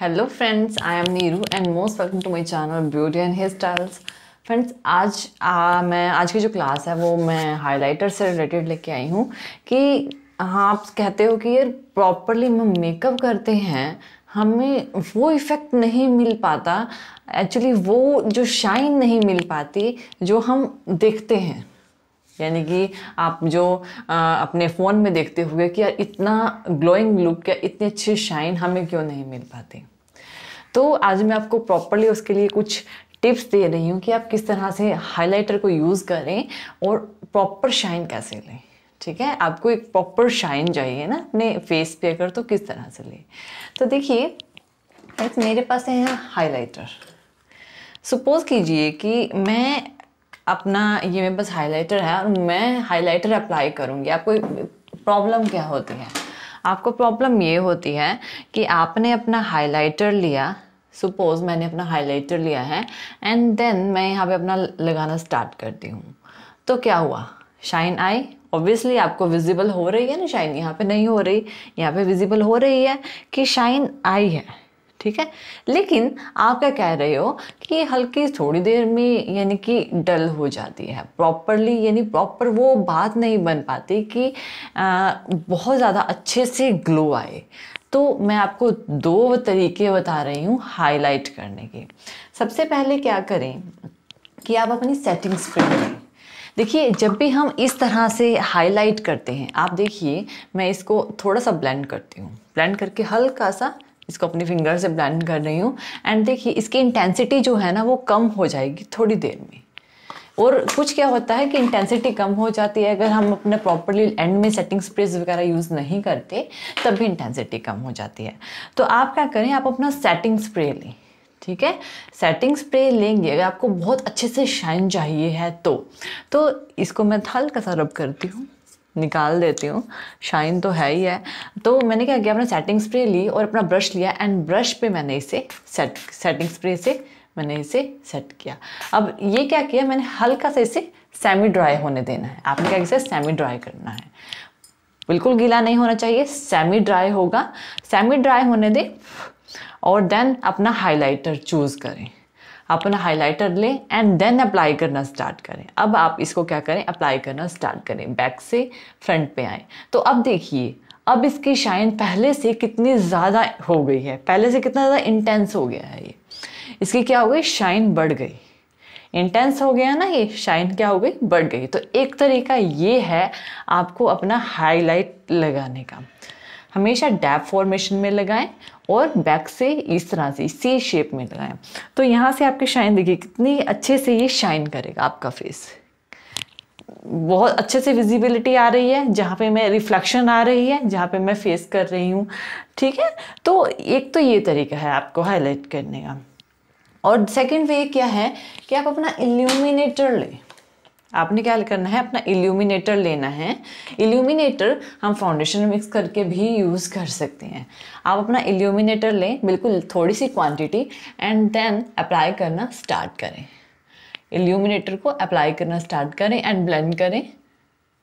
hello friends I am Neeru and most welcome to my channel beauty and hair styles friends आज आ, मैं आज की जो क्लास है वो मैं हाइलाइटर से रिलेटेड लेके आई हूँ कि हाँ आप कहते हो कि यार प्रॉपरली हम मेकअप करते हैं हमें वो इफ़ेक्ट नहीं मिल पाता एक्चुअली वो जो शाइन नहीं मिल पाती जो हम देखते हैं यानी कि आप जो आ, अपने फ़ोन में देखते हुए कि यार इतना ग्लोइंग लुक या इतनी अच्छी शाइन हमें क्यों नहीं मिल पाती तो आज मैं आपको प्रॉपरली उसके लिए कुछ टिप्स दे रही हूँ कि आप किस तरह से हाइलाइटर को यूज़ करें और प्रॉपर शाइन कैसे लें ठीक है आपको एक प्रॉपर शाइन चाहिए ना अपने फेस पे अगर तो किस तरह से लें तो देखिए एक मेरे पास है यहाँ हाइलाइटर सपोज़ कीजिए कि मैं अपना ये मेरे पास हाइलाइटर है और मैं हाइलाइटर अप्लाई करूँगी आपको प्रॉब्लम क्या होती है आपको प्रॉब्लम ये होती है कि आपने अपना हाइलाइटर लिया सपोज मैंने अपना हाइलाइटर लिया है एंड देन मैं यहाँ पे अपना लगाना स्टार्ट करती हूँ तो क्या हुआ शाइन आई ऑब्वियसली आपको विजिबल हो रही है ना शाइन यहाँ पे नहीं हो रही यहाँ पे विजिबल हो रही है कि शाइन आई है ठीक है लेकिन आप क्या कह रहे हो कि हल्की थोड़ी देर में यानी कि डल हो जाती है प्रॉपरली यानी प्रॉपर वो बात नहीं बन पाती कि आ, बहुत ज़्यादा अच्छे से ग्लो आए तो मैं आपको दो तरीके बता रही हूँ हाईलाइट करने के सबसे पहले क्या करें कि आप अपनी सेटिंग्स पर करें देखिए जब भी हम इस तरह से हाईलाइट करते हैं आप देखिए मैं इसको थोड़ा सा ब्लेंड करती हूँ ब्लेंड करके हल्का सा इसको अपने फिंगर से ब्लेंड कर रही हूँ एंड देखिए इसकी इंटेंसिटी जो है ना वो कम हो जाएगी थोड़ी देर में और कुछ क्या होता है कि इंटेंसिटी कम हो जाती है अगर हम अपने प्रॉपरली एंड में सेटिंग स्प्रेज वगैरह यूज़ नहीं करते तब भी इंटेंसिटी कम हो जाती है तो आप क्या करें आप अपना सेटिंग स्प्रे लें ठीक है सेटिंग स्प्रे लेंगे अगर आपको बहुत अच्छे से शाइन चाहिए है तो, तो इसको मैं हल्का सा रब करती हूँ निकाल देती हूँ शाइन तो है ही है तो मैंने क्या किया अपना सेटिंग स्प्रे ली और अपना ब्रश लिया एंड ब्रश पे मैंने इसे सेट सेटिंग स्प्रे से मैंने इसे सेट किया अब ये क्या किया मैंने हल्का सा इसे सेमी ड्राई होने देना है आपने क्या किया सेमी ड्राई करना है बिल्कुल गीला नहीं होना चाहिए सेमी ड्राई होगा सेमी ड्राई होने दें और देन अपना हाइलाइटर चूज़ करें आप अपना हाइलाइटर लें एंड देन अप्लाई करना स्टार्ट करें अब आप इसको क्या करें अप्लाई करना स्टार्ट करें बैक से फ्रंट पे आए तो अब देखिए अब इसकी शाइन पहले से कितनी ज़्यादा हो गई है पहले से कितना ज़्यादा इंटेंस हो गया है ये इसकी क्या हो गई शाइन बढ़ गई इंटेंस हो गया ना ये शाइन क्या हो गई बढ़ गई तो एक तरीका ये है आपको अपना हाईलाइट लगाने का हमेशा डैप फॉर्मेशन में लगाएं और बैक से इस तरह से सी शेप में लगाएं तो यहाँ से आपके शाइन देखिए कितनी अच्छे से ये शाइन करेगा आपका फेस बहुत अच्छे से विजिबिलिटी आ रही है जहाँ पे मैं रिफ्लेक्शन आ रही है जहाँ पे मैं फेस कर रही हूँ ठीक है तो एक तो ये तरीका है आपको हाईलाइट करने का और सेकेंड वे क्या है कि आप अपना इल्यूमिनेटर लें आपने क्या करना है अपना इल्यूमिनेटर लेना है इल्यूमिनेटर हम फाउंडेशन मिक्स करके भी यूज़ कर सकते हैं आप अपना इल्यूमिनेटर लें बिल्कुल थोड़ी सी क्वांटिटी एंड देन अप्लाई करना स्टार्ट करें इल्यूमिनेटर को अप्लाई करना स्टार्ट करें एंड ब्लेंड करें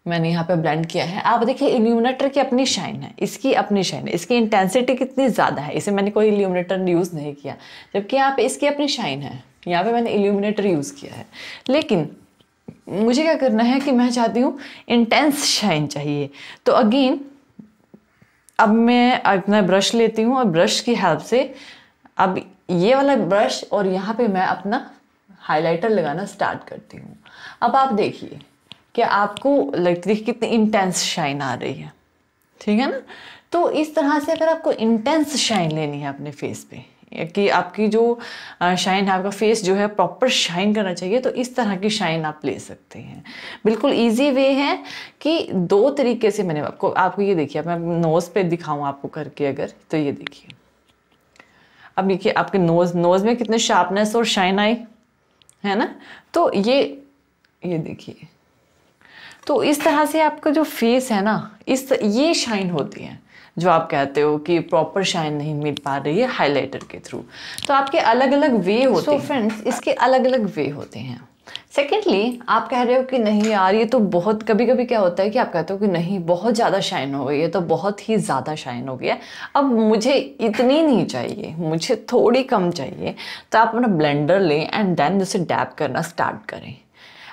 मैंने यहाँ पे ब्लेंड किया है आप देखिए इल्यूमिनेटर की अपनी शाइन है इसकी अपनी शाइन है इसकी इंटेंसिटी कितनी ज़्यादा है इसे मैंने कोई इल्यूमिनेटर यूज़ नहीं किया जबकि यहाँ पे इसकी अपनी शाइन है यहाँ पे मैंने इल्यूमिनेटर यूज़ किया है लेकिन मुझे क्या करना है कि मैं चाहती हूँ इंटेंस शाइन चाहिए तो अगेन अब मैं अपना ब्रश लेती हूँ और ब्रश की हेल्प से अब ये वाला ब्रश और यहाँ पे मैं अपना हाइलाइटर लगाना स्टार्ट करती हूँ अब आप देखिए कि आपको लगती है कितनी इंटेंस शाइन आ रही है ठीक है ना तो इस तरह से अगर आपको इंटेंस शाइन लेनी है अपने फेस पे कि आपकी जो शाइन है आपका फेस जो है प्रॉपर शाइन करना चाहिए तो इस तरह की शाइन आप ले सकते हैं बिल्कुल इजी वे है कि दो तरीके से मैंने आपको आपको ये देखिए मैं नोज़ पे दिखाऊं आपको करके अगर तो ये देखिए अब देखिए आपके नोज़ नोज़ में कितने शार्पनेस और शाइन आई है ना तो ये ये देखिए तो इस तरह से आपका जो फेस है ना इस ये शाइन होती है जो आप कहते हो कि प्रॉपर शाइन नहीं मिल पा रही है हाईलाइटर के थ्रू तो आपके अलग अलग वे होते so, हैं फ्रेंड्स इसके अलग अलग वे होते हैं सेकेंडली आप कह रहे हो कि नहीं यार ये तो बहुत कभी कभी क्या होता है कि आप कहते हो कि नहीं बहुत ज़्यादा शाइन हो गई है तो बहुत ही ज़्यादा शाइन हो गया अब मुझे इतनी नहीं चाहिए मुझे थोड़ी कम चाहिए तो आप अपना ब्लेंडर लें एंड देन उसे डैप करना स्टार्ट करें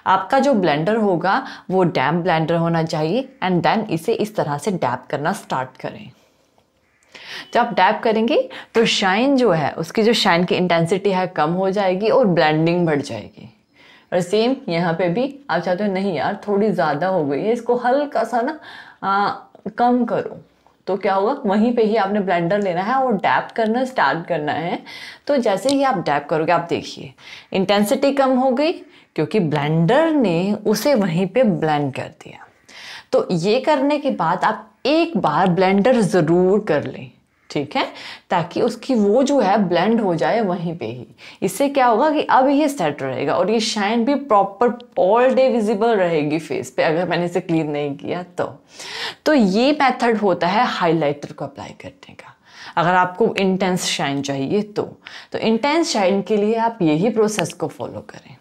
आपका जो ब्लेंडर होगा वो डैम ब्लेंडर होना चाहिए एंड देन इसे इस तरह से डैप करना स्टार्ट करें जब आप डैप करेंगे तो शाइन जो है उसकी जो शाइन की इंटेंसिटी है कम हो जाएगी और ब्लेंडिंग बढ़ जाएगी और सेम यहाँ पे भी आप चाहते हो नहीं यार थोड़ी ज़्यादा हो गई है इसको हल्का सा ना आ, कम करो तो क्या होगा वहीं पे ही आपने ब्लेंडर लेना है और डैप करना स्टार्ट करना है तो जैसे ही आप डैप करोगे आप देखिए इंटेंसिटी कम हो गई क्योंकि ब्लेंडर ने उसे वहीं पे ब्लेंड कर दिया तो ये करने के बाद आप एक बार ब्लेंडर ज़रूर कर लें ठीक है ताकि उसकी वो जो है ब्लेंड हो जाए वहीं पे ही इससे क्या होगा कि अब ये सेट रहेगा और ये शाइन भी प्रॉपर ऑल डे विजिबल रहेगी फेस पे अगर मैंने इसे क्लीन नहीं किया तो तो ये मेथड होता है हाइलाइटर को अप्लाई करने का अगर आपको इंटेंस शाइन चाहिए तो तो इंटेंस शाइन के लिए आप यही प्रोसेस को फॉलो करें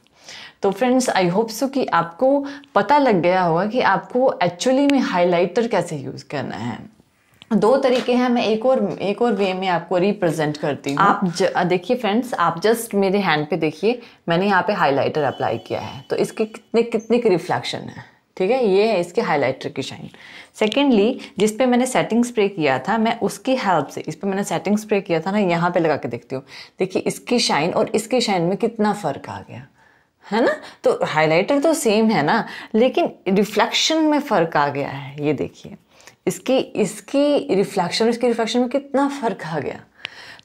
तो फ्रेंड्स आई होप सो कि आपको पता लग गया होगा कि आपको एक्चुअली में हाइलाइटर कैसे यूज़ करना है दो तरीके हैं मैं एक और एक और वे में आपको रिप्रेजेंट करती हूँ आप देखिए फ्रेंड्स आप जस्ट मेरे हैंड पे देखिए मैंने यहाँ पे हाइलाइटर अप्लाई किया है तो इसके कितने कितने की रिफ्लेक्शन है ठीक है ये है इसके हाइलाइटर की शाइन सेकेंडली जिस पे मैंने सेटिंग स्प्रे किया था मैं उसकी हेल्प से इस पर मैंने सेटिंग स्प्रे किया था ना यहाँ पे लगा के देखती हूँ देखिए इसकी शाइन और इसकी शाइन में कितना फ़र्क आ गया है ना तो हाइलाइटर तो सेम है ना लेकिन रिफ्लेक्शन में फ़र्क आ गया है ये देखिए इसकी इसकी रिफ्लेक्शन इसकी रिफ्लेक्शन में कितना फ़र्क आ गया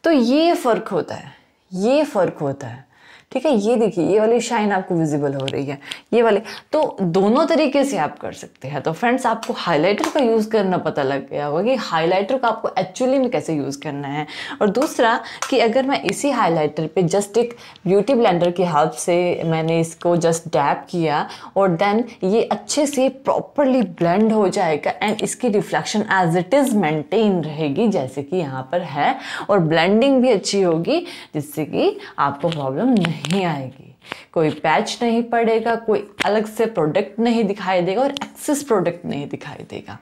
तो ये फ़र्क होता है ये फ़र्क होता है ठीक है ये देखिए ये वाली शाइन आपको विजिबल हो रही है ये वाले तो दोनों तरीके से आप कर सकते हैं तो फ्रेंड्स आपको हाईलाइटर का यूज़ करना पता लग गया होगा कि हाईलाइटर का आपको एक्चुअली में कैसे यूज़ करना है और दूसरा कि अगर मैं इसी हाईलाइटर पे जस्ट एक ब्यूटी ब्लेंडर की हेल्प से मैंने इसको जस्ट डैप किया और देन ये अच्छे से प्रॉपरली ब्लेंड हो जाएगा एंड इसकी reflection as it is maintain रहेगी जैसे कि यहाँ पर है और ब्लेंडिंग भी अच्छी होगी जिससे कि आपको प्रॉब्लम नहीं नहीं आएगी कोई पैच नहीं पड़ेगा कोई अलग से प्रोडक्ट नहीं दिखाई देगा और एक्सेस प्रोडक्ट नहीं दिखाई देगा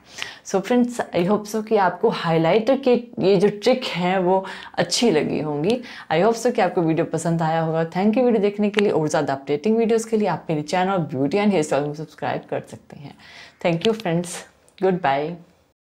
so friends I hope so कि आपको हाइलाइटर के ये जो ट्रिक है वो अच्छी लगी होंगी आई होप सो कि आपको वीडियो पसंद आया होगा थैंक यू वीडियो देखने के लिए और ज़्यादा अपडेटिंग वीडियोज़ के लिए आप मेरे channel beauty and hair style में सब्सक्राइब कर सकते हैं thank you friends good bye